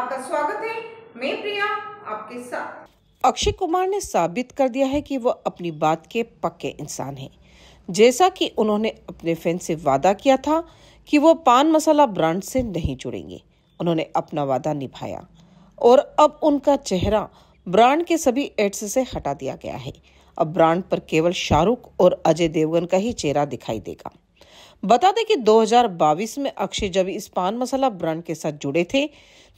आपका स्वागत है मैं प्रिया आपके साथ अक्षय कुमार ने साबित कर दिया है कि वो अपनी बात के पक्के इंसान हैं जैसा कि उन्होंने अपने फैन से वादा किया था कि वो पान मसाला ब्रांड से नहीं जुड़ेंगे उन्होंने अपना वादा निभाया और अब उनका चेहरा ब्रांड के सभी एड्स से हटा दिया गया है अब ब्रांड पर केवल शाहरुख और अजय देवगन का ही चेहरा दिखाई देगा बता दें कि 2022 में अक्षय जब इस पान मसाला ब्रांड के साथ जुड़े थे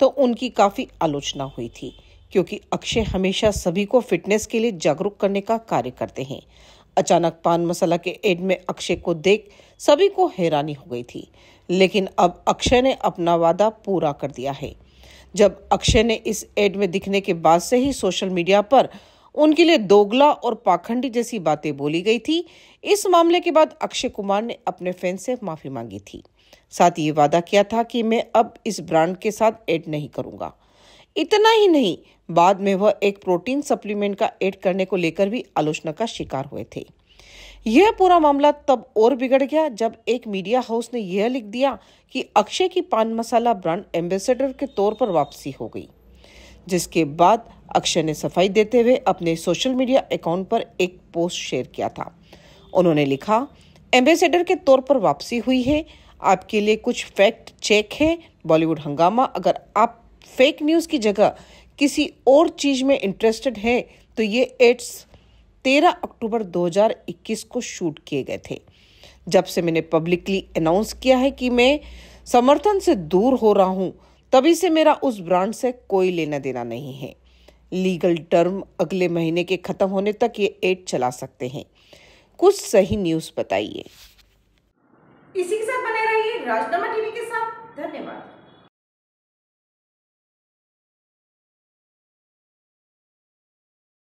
तो उनकी काफ़ी आलोचना हुई थी क्योंकि अक्षय हमेशा सभी को फिटनेस के लिए जागरूक करने का कार्य करते हैं अचानक पान मसाला के एड में अक्षय को देख सभी को हैरानी हो गई थी लेकिन अब अक्षय ने अपना वादा पूरा कर दिया है जब अक्षय ने इस एड में दिखने के बाद से ही सोशल मीडिया पर उनके लिए दोगला और पाखंडी जैसी बातें बोली गई थी इस मामले के बाद अक्षय कुमार ने अपने फैंस से माफी मांगी थी साथ ही ये वादा किया था कि मैं अब इस ब्रांड के साथ ऐड नहीं करूंगा इतना ही नहीं बाद में वह एक प्रोटीन सप्लीमेंट का ऐड करने को लेकर भी आलोचना का शिकार हुए थे यह पूरा मामला तब और बिगड़ गया जब एक मीडिया हाउस ने यह लिख दिया कि अक्षय की पान मसाला ब्रांड एम्बेसडर के तौर पर वापसी हो गई जिसके बाद अक्षय ने सफाई देते हुए अपने सोशल मीडिया अकाउंट पर एक पोस्ट शेयर किया था उन्होंने लिखा एम्बेसडर के तौर पर वापसी हुई है आपके लिए कुछ फैक्ट चेक है बॉलीवुड हंगामा अगर आप फेक न्यूज़ की जगह किसी और चीज़ में इंटरेस्टेड है तो ये एड्स 13 अक्टूबर 2021 को शूट किए गए थे जब से मैंने पब्लिकली अनाउंस किया है कि मैं समर्थन से दूर हो रहा हूँ तभी से मेरा उस ब्रांड से कोई लेना देना नहीं है लीगल टर्म अगले महीने के ख़त्म होने तक ये एड चला सकते हैं कुछ सही न्यूज़ बताइए इसी के साथ बने रहिए राजनामा टीवी के साथ धन्यवाद